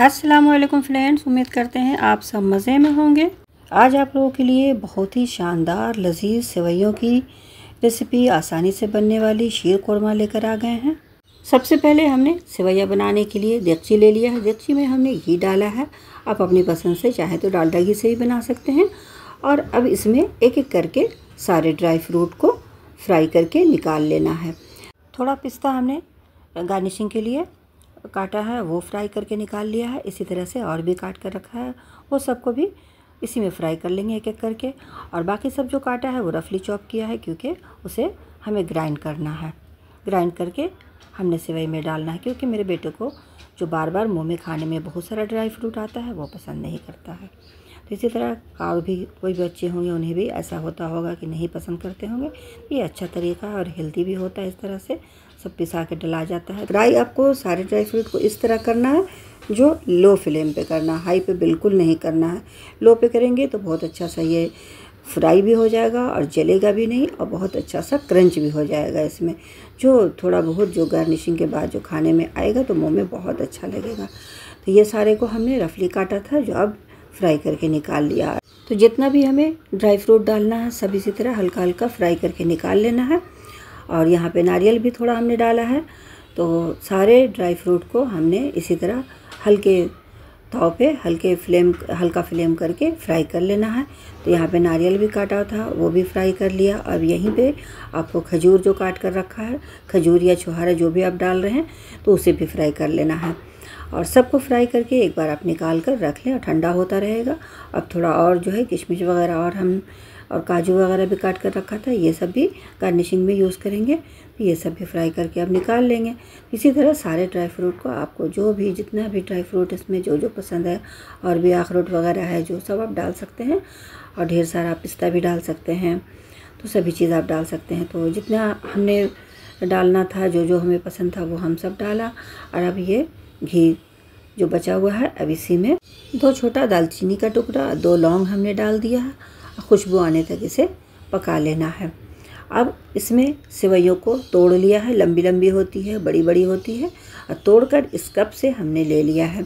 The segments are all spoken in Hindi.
वालेकुम फ्रेंड्स उम्मीद करते हैं आप सब मज़े में होंगे आज आप लोगों के लिए बहुत ही शानदार लजीज सेवैयों की रेसिपी आसानी से बनने वाली शीर कोरमा लेकर आ गए हैं सबसे पहले हमने सेवैया बनाने के लिए देगची ले लिया है देगची में हमने घी डाला है आप अपनी पसंद से चाहे तो डालडा घी से ही बना सकते हैं और अब इसमें एक एक करके सारे ड्राई फ्रूट को फ्राई करके निकाल लेना है थोड़ा पिस्ता हमने गार्निशिंग के लिए काटा है वो फ्राई करके निकाल लिया है इसी तरह से और भी काट कर रखा है वो सबको भी इसी में फ्राई कर लेंगे एक एक करके और बाकी सब जो काटा है वो रफली चॉप किया है क्योंकि उसे हमें ग्राइंड करना है ग्राइंड करके हमने सेवई में डालना है क्योंकि मेरे बेटे को जो बार बार मुँह में खाने में बहुत सारा ड्राई फ्रूट आता है वो पसंद नहीं करता है तो इसी तरह और भी कोई बच्चे होंगे उन्हें भी ऐसा होता होगा कि नहीं पसंद करते होंगे ये अच्छा तरीका है और हेल्दी भी होता है इस तरह से सब पिसा के डला जाता है ड्राई आपको सारे ड्राई फ्रूट को इस तरह करना है जो लो फ्लेम पे करना है हाई पे बिल्कुल नहीं करना है लो पे करेंगे तो बहुत अच्छा सा ये फ्राई भी हो जाएगा और जलेगा भी नहीं और बहुत अच्छा सा क्रंच भी हो जाएगा इसमें जो थोड़ा बहुत जो गार्निशिंग के बाद जो खाने में आएगा तो मुँह में बहुत अच्छा लगेगा तो ये सारे को हमने रफली काटा था जो अब फ्राई करके निकाल लिया तो जितना भी हमें ड्राई फ्रूट डालना है सब इसी तरह हल्का हल्का फ्राई करके निकाल लेना है और यहाँ पे नारियल भी थोड़ा हमने डाला है तो सारे ड्राई फ्रूट को हमने इसी तरह हल्के ताव पे हल्के फ्लेम हल्का फ्लेम करके फ्राई कर लेना है तो यहाँ पे नारियल भी काटा था वो भी फ्राई कर लिया अब यहीं पे आपको खजूर जो काट कर रखा है खजूर या छुहारा जो भी आप डाल रहे हैं तो उसे भी फ्राई कर लेना है और सबको फ्राई करके एक बार आप निकाल कर रख लें और ठंडा होता रहेगा अब थोड़ा और जो है किशमिश वगैरह और हम और काजू वगैरह भी काट कर रखा था ये सब भी गार्निशिंग में यूज़ करेंगे ये सब भी फ्राई करके अब निकाल लेंगे इसी तरह सारे ड्राई फ्रूट को आपको जो भी जितना भी ड्राई फ्रूट इसमें जो जो पसंद है और भी अखरोट वगैरह है जो सब आप डाल सकते हैं और ढेर सारा पिस्ता भी डाल सकते हैं तो सभी चीज़ आप डाल सकते हैं तो जितना हमने डालना था जो जो हमें पसंद था वो हम सब डाला और अब ये घी जो बचा हुआ है अब इसी में दो छोटा दालचीनी का टुकड़ा दो लौंग हमने डाल दिया खुशबू आने तक इसे पका लेना है अब इसमें सिवैयों को तोड़ लिया है लंबी लंबी होती है बड़ी बड़ी होती है और तोड़कर इस कप से हमने ले लिया है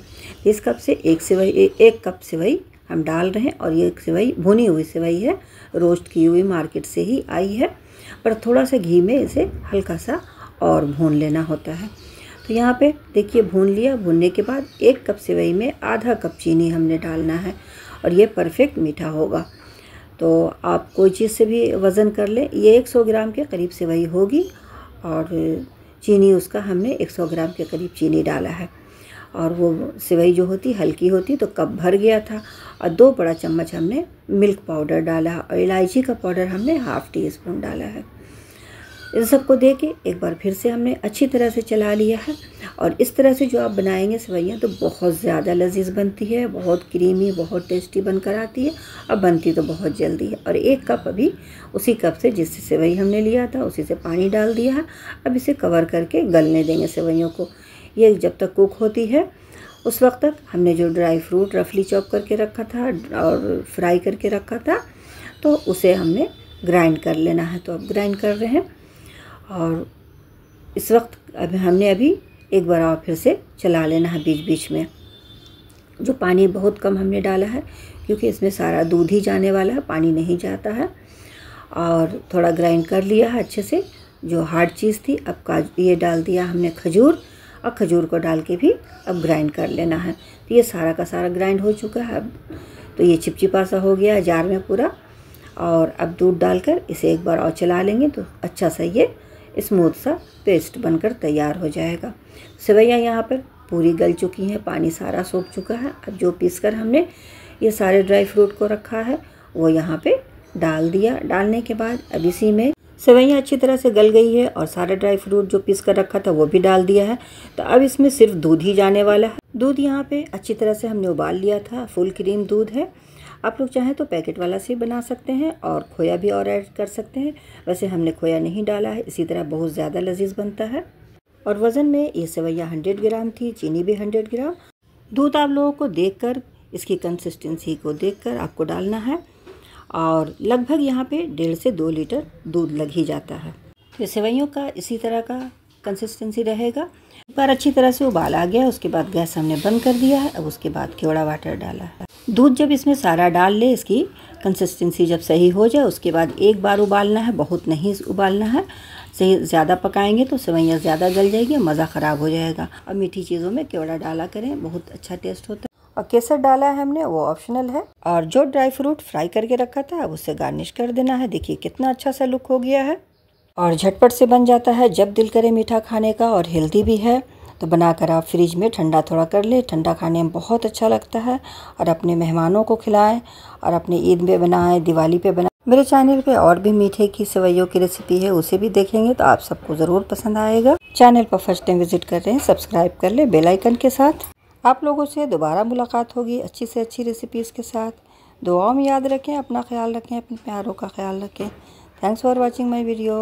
इस कप से एक सिवई एक कप सिवई हम डाल रहे हैं और ये सिवई भुनी हुई सिवई है रोस्ट की हुई मार्केट से ही आई है पर थोड़ा सा घी में इसे हल्का सा और भून लेना होता है तो यहाँ पे देखिए भून लिया भूनने के बाद एक कप सिवई में आधा कप चीनी हमने डालना है और ये परफेक्ट मीठा होगा तो आप कोई चीज़ से भी वज़न कर लें ये 100 ग्राम के करीब से वही होगी और चीनी उसका हमने 100 ग्राम के करीब चीनी डाला है और वो सेवई जो होती हल्की होती तो कप भर गया था और दो बड़ा चम्मच हमने मिल्क पाउडर डाला और इलायची का पाउडर हमने हाफ़ टी स्पून डाला है इन सबको दे के एक बार फिर से हमने अच्छी तरह से चला लिया है और इस तरह से जो आप बनाएंगे सेवैयाँ तो बहुत ज़्यादा लजीज बनती है बहुत क्रीमी बहुत टेस्टी बनकर आती है और बनती तो बहुत जल्दी है और एक कप अभी उसी कप से जिससे सेवई हमने लिया था उसी से पानी डाल दिया है अब इसे कवर करके गलने देंगे सेवैयों को ये जब तक कुक होती है उस वक्त तक हमने जो ड्राई फ्रूट रफली चॉप करके रखा था और फ्राई करके रखा था तो उसे हमने ग्राइंड कर लेना है तो अब ग्राइंड कर रहे हैं और इस वक्त अभी हमने अभी एक बार और फिर से चला लेना है बीच बीच में जो पानी बहुत कम हमने डाला है क्योंकि इसमें सारा दूध ही जाने वाला है पानी नहीं जाता है और थोड़ा ग्राइंड कर लिया है अच्छे से जो हार्ड चीज़ थी अब काज ये डाल दिया हमने खजूर और खजूर को डाल के भी अब ग्राइंड कर लेना है तो ये सारा का सारा ग्राइंड हो चुका है अब तो ये चिपचिपा सा हो गया है जार में पूरा और अब दूध डालकर इसे एक बार और चला लेंगे तो अच्छा सा ये स्मूथ सा पेस्ट बनकर तैयार हो जाएगा सेवैयाँ यहाँ पर पूरी गल चुकी हैं पानी सारा सूख चुका है अब जो पीस कर हमने ये सारे ड्राई फ्रूट को रखा है वो यहाँ पे डाल दिया डालने के बाद अब इसी में सेवैयाँ अच्छी तरह से गल गई है और सारा ड्राई फ्रूट जो पीस कर रखा था वो भी डाल दिया है तो अब इसमें सिर्फ दूध ही जाने वाला है दूध यहाँ पे अच्छी तरह से हमने उबाल लिया था फुल क्रीम दूध है आप लोग चाहें तो पैकेट वाला से बना सकते हैं और खोया भी और ऐड कर सकते हैं वैसे हमने खोया नहीं डाला है इसी तरह बहुत ज़्यादा लजीज बनता है और वज़न में ये सेवैया हंड्रेड ग्राम थी चीनी भी हंड्रेड ग्राम दूध आप लोगों को देख कर इसकी कंसिस्टेंसी को देख कर आपको डालना है और लगभग यहाँ पे डेढ़ से दो लीटर दूध लग ही जाता है तो सेवैयों का इसी तरह का कंसिस्टेंसी रहेगा एक बार अच्छी तरह से उबाल आ गया उसके बाद गैस हमने बंद कर दिया है अब उसके बाद केवड़ा वाटर डाला है दूध जब इसमें सारा डाल ले इसकी कंसिस्टेंसी जब सही हो जाए उसके बाद एक बार उबालना है बहुत नहीं उबालना है सही ज़्यादा पकाएंगे तो सेवैयाँ ज़्यादा गल जाएगी मज़ा ख़राब हो जाएगा और मीठी चीज़ों में केवड़ा डाला करें बहुत अच्छा टेस्ट होता है और केसर डाला है हमने वो ऑप्शनल है और जो ड्राई फ्रूट फ्राई करके रखा था अब उससे गार्निश कर देना है देखिए कितना अच्छा सा लुक हो गया है और झटपट से बन जाता है जब दिल करे मीठा खाने का और हेल्दी भी है तो बनाकर आप फ्रिज में ठंडा थोड़ा कर ले ठंडा खाने में बहुत अच्छा लगता है और अपने मेहमानों को खिलाएं और अपने ईद में बनाएं दिवाली पे बनाएं मेरे चैनल पे और भी मीठे की सवैयों की रेसिपी है उसे भी देखेंगे तो आप सबको ज़रूर पसंद आएगा चैनल पर फर्स्ट टाइम विजिट कर रहे हैं सब्सक्राइब कर लें बेलाइकन के साथ आप लोगों से दोबारा मुलाकात होगी अच्छी से अच्छी रेसिपीज़ के साथ दुआओं में याद रखें अपना ख्याल रखें अपने प्यारों का ख्याल रखें thanks for watching my video